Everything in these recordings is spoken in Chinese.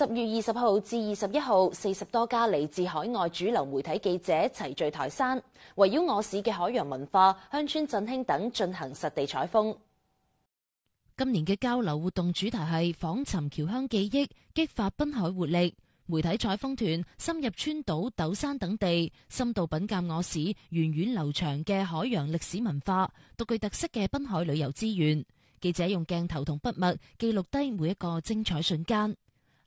十月二十號至二十一號，四十多家嚟自海外主流媒體記者齊聚台山，圍繞我市嘅海洋文化、鄉村振興等進行實地採風。今年嘅交流活動主題係訪尋橋鄉記憶，激發濱海活力。媒體採風團深入川島、斗山等地，深度品鉴我市源遠流長嘅海洋歷史文化、獨具特色嘅濱海旅遊資源。記者用鏡頭同筆墨記錄低每一個精彩瞬間。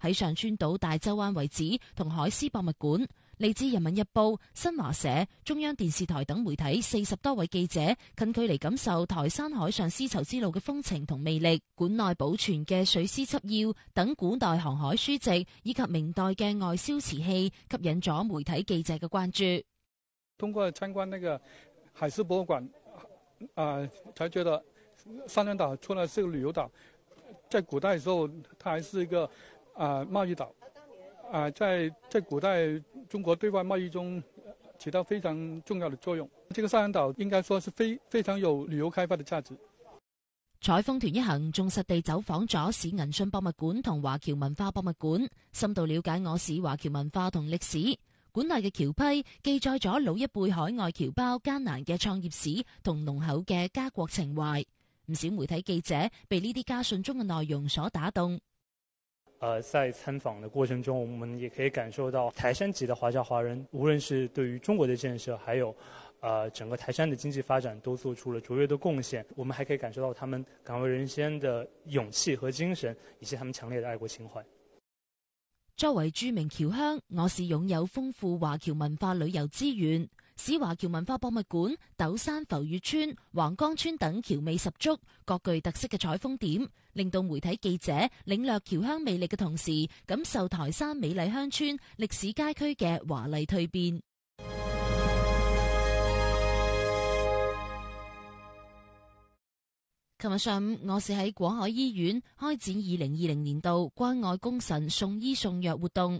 喺上川岛大洲湾遗址同海狮博物馆，嚟自人民日报、新华社、中央电视台等媒体四十多位记者近距离感受台山海上丝绸之路嘅风情同魅力。馆内保存嘅《水师辑要》等古代航海书籍，以及明代嘅外销瓷器，吸引咗媒体记者嘅关注。通过参观呢个海丝博物馆，诶，才觉得三川岛原来是个旅游岛，在古代时候，它还是一个。啊，贸易岛啊，在在古代中国对外贸易中起到非常重要的作用。这个上洋岛应该说是非非常有旅游开发的价值。采风团一行仲实地走访咗市银信博物馆同华侨文化博物馆，深度了解我市华侨文化同历史。馆内嘅侨批记载咗老一辈海外侨胞艰难嘅创业史同浓厚嘅家国情怀。唔少媒体记者被呢啲家信中嘅内容所打动。呃，在参访的过程中，我们也可以感受到台山籍的华侨华人，无论是对于中国的建设，还有，呃，整个台山的经济发展，都做出了卓越的贡献。我们还可以感受到他们敢为人先的勇气和精神，以及他们强烈的爱国情怀。作为著名侨乡，我市拥有丰富华侨文化旅游资源。市华侨文化博物馆、斗山浮屿村、横江村等侨味十足、各具特色嘅采风点，令到媒体记者领略侨乡魅力嘅同时，感受台山美丽乡村历史街区嘅华丽蜕变。琴日上午，我市喺广海医院开展二零二零年度关爱工臣送医送药活动。